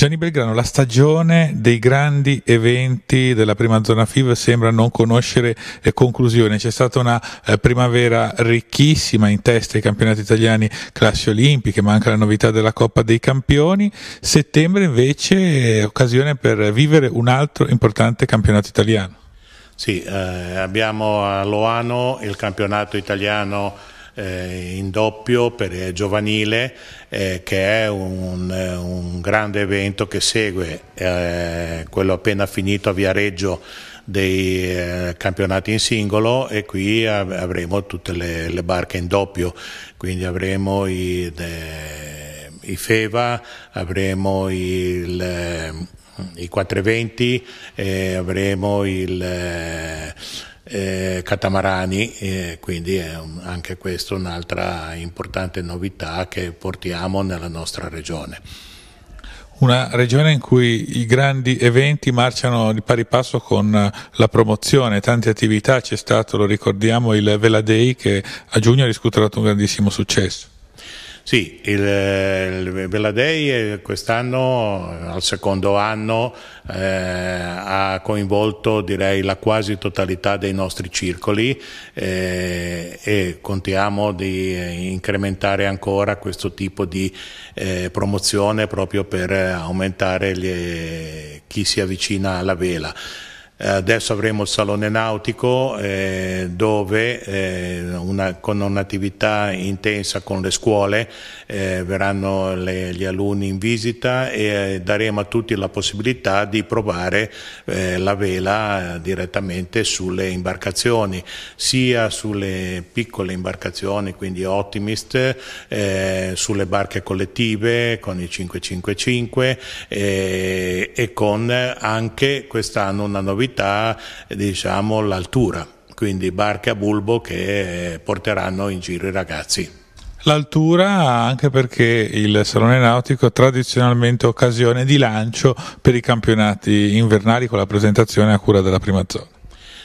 Gianni Belgrano, la stagione dei grandi eventi della prima zona FIV sembra non conoscere eh, conclusione. C'è stata una eh, primavera ricchissima in testa ai campionati italiani, classi olimpiche, manca la novità della Coppa dei Campioni. Settembre invece è occasione per vivere un altro importante campionato italiano. Sì, eh, abbiamo a Loano il campionato italiano eh, in doppio per il giovanile eh, che è un, eh, un, grande evento che segue eh, quello appena finito a Viareggio dei eh, campionati in singolo e qui avremo tutte le, le barche in doppio, quindi avremo i, de, i FEVA, avremo il, eh, i 420, avremo il eh, catamarani, eh, quindi è un, anche questa un'altra importante novità che portiamo nella nostra regione. Una regione in cui i grandi eventi marciano di pari passo con eh, la promozione, tante attività, c'è stato, lo ricordiamo, il Vela Day che a giugno ha riscutato un grandissimo successo. Sì, il, il Veladei quest'anno, al secondo anno, eh, ha coinvolto direi la quasi totalità dei nostri circoli eh, e contiamo di eh, incrementare ancora questo tipo di eh, promozione proprio per aumentare gli, chi si avvicina alla vela. Eh, adesso avremo il Salone Nautico eh, dove eh, una, con un'attività intensa con le scuole eh, verranno le, gli alunni in visita e eh, daremo a tutti la possibilità di provare eh, la vela direttamente sulle imbarcazioni, sia sulle piccole imbarcazioni, quindi Optimist, sulle barche collettive con i 555 e con anche quest'anno una novità continuità diciamo, l'altura, quindi barche a bulbo che porteranno in giro i ragazzi. L'altura anche perché il Salone Nautico è tradizionalmente occasione di lancio per i campionati invernali con la presentazione a cura della prima zona.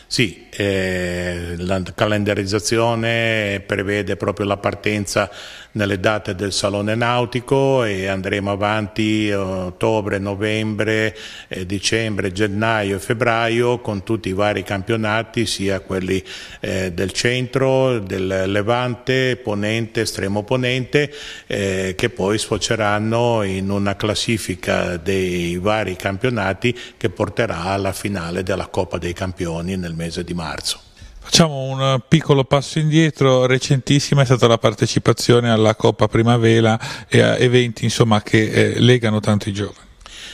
Sì, eh, la calendarizzazione prevede proprio la partenza nelle date del Salone Nautico e andremo avanti eh, ottobre, novembre, eh, dicembre, gennaio e febbraio con tutti i vari campionati, sia quelli eh, del centro, del levante, ponente, estremo ponente, eh, che poi sfoceranno in una classifica dei vari campionati che porterà alla finale della Coppa dei Campioni nel mese di marzo. Facciamo un piccolo passo indietro, recentissima è stata la partecipazione alla Coppa Primavera e a eventi insomma, che eh, legano i giovani.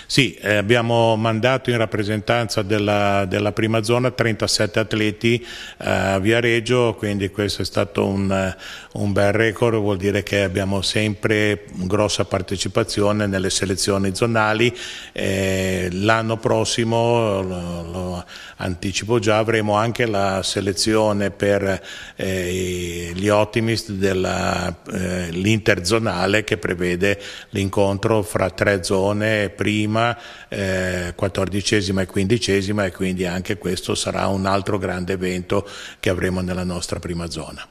Sì, eh, abbiamo mandato in rappresentanza della, della prima zona 37 atleti eh, a Viareggio, quindi questo è stato un, eh, un, bel record, vuol dire che abbiamo sempre grossa partecipazione nelle selezioni zonali. Eh, L'anno prossimo, lo, lo, anticipo già, avremo anche la selezione per eh, gli ottimist dell'interzonale eh, che prevede l'incontro fra tre zone, prima prima, eh, e 15 e quindi anche questo sarà un altro grande evento che avremo nella nostra prima zona.